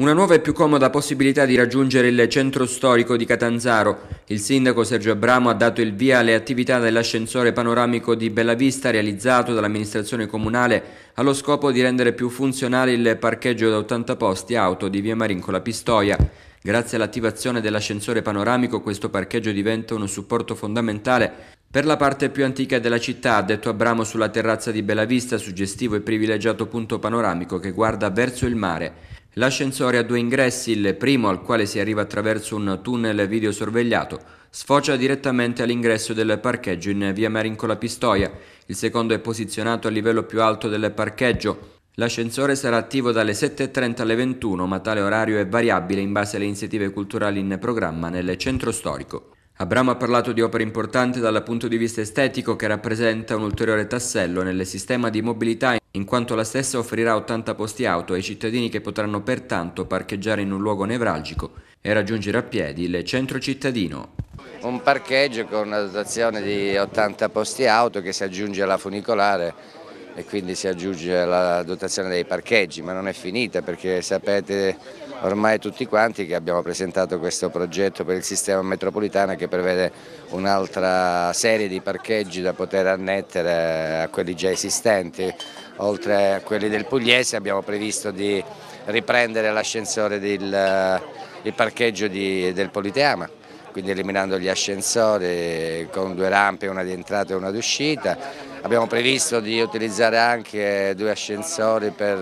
Una nuova e più comoda possibilità di raggiungere il centro storico di Catanzaro. Il sindaco Sergio Abramo ha dato il via alle attività dell'ascensore panoramico di Bellavista realizzato dall'amministrazione comunale allo scopo di rendere più funzionale il parcheggio da 80 posti auto di via Marincola Pistoia. Grazie all'attivazione dell'ascensore panoramico questo parcheggio diventa uno supporto fondamentale per la parte più antica della città, ha detto Abramo sulla terrazza di Bellavista, suggestivo e privilegiato punto panoramico che guarda verso il mare. L'ascensore ha due ingressi, il primo al quale si arriva attraverso un tunnel videosorvegliato sfocia direttamente all'ingresso del parcheggio in via Marincola Pistoia, il secondo è posizionato al livello più alto del parcheggio. L'ascensore sarà attivo dalle 7.30 alle 21, ma tale orario è variabile in base alle iniziative culturali in programma nel centro storico. Abramo ha parlato di opere importanti dal punto di vista estetico che rappresenta un ulteriore tassello nel sistema di mobilità in quanto la stessa offrirà 80 posti auto ai cittadini che potranno pertanto parcheggiare in un luogo nevralgico e raggiungere a piedi il centro cittadino. Un parcheggio con una dotazione di 80 posti auto che si aggiunge alla funicolare e quindi si aggiunge la dotazione dei parcheggi, ma non è finita perché sapete ormai tutti quanti che abbiamo presentato questo progetto per il sistema metropolitano che prevede un'altra serie di parcheggi da poter annettere a quelli già esistenti, oltre a quelli del Pugliese abbiamo previsto di riprendere l'ascensore del parcheggio di, del Politeama quindi eliminando gli ascensori con due rampe, una di entrata e una di uscita Abbiamo previsto di utilizzare anche due ascensori per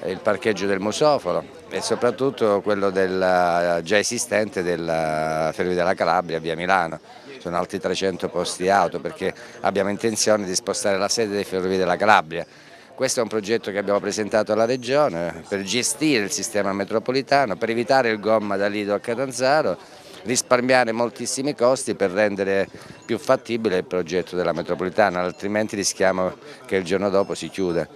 eh, il parcheggio del Musoforo e soprattutto quello della, eh, già esistente della eh, Ferrovia della Calabria via Milano. Sono altri 300 posti auto perché abbiamo intenzione di spostare la sede dei Ferrovie della Calabria. Questo è un progetto che abbiamo presentato alla Regione per gestire il sistema metropolitano, per evitare il gomma da Lido a Catanzaro risparmiare moltissimi costi per rendere più fattibile il progetto della metropolitana, altrimenti rischiamo che il giorno dopo si chiuda.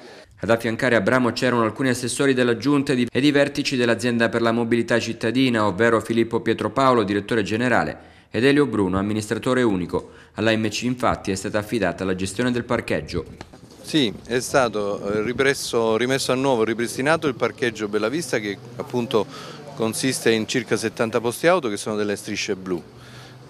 Ad affiancare Abramo c'erano alcuni assessori della Giunta ed i vertici dell'azienda per la mobilità cittadina, ovvero Filippo Pietropaolo, direttore generale, ed Elio Bruno, amministratore unico. All'AMC infatti è stata affidata la gestione del parcheggio. Sì, è stato eh, ripresso, rimesso a nuovo, ripristinato il parcheggio Bellavista che appunto consiste in circa 70 posti auto che sono delle strisce blu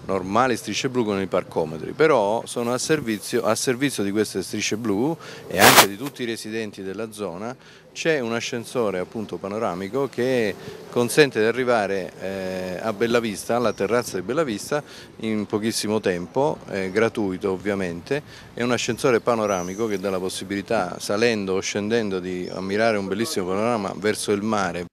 normali strisce blu con i parcometri, però sono a servizio, a servizio, di queste strisce blu e anche di tutti i residenti della zona c'è un ascensore appunto panoramico che consente di arrivare eh, a Bellavista, alla terrazza di Bellavista in pochissimo tempo, eh, gratuito ovviamente, è un ascensore panoramico che dà la possibilità salendo o scendendo di ammirare un bellissimo panorama verso il mare.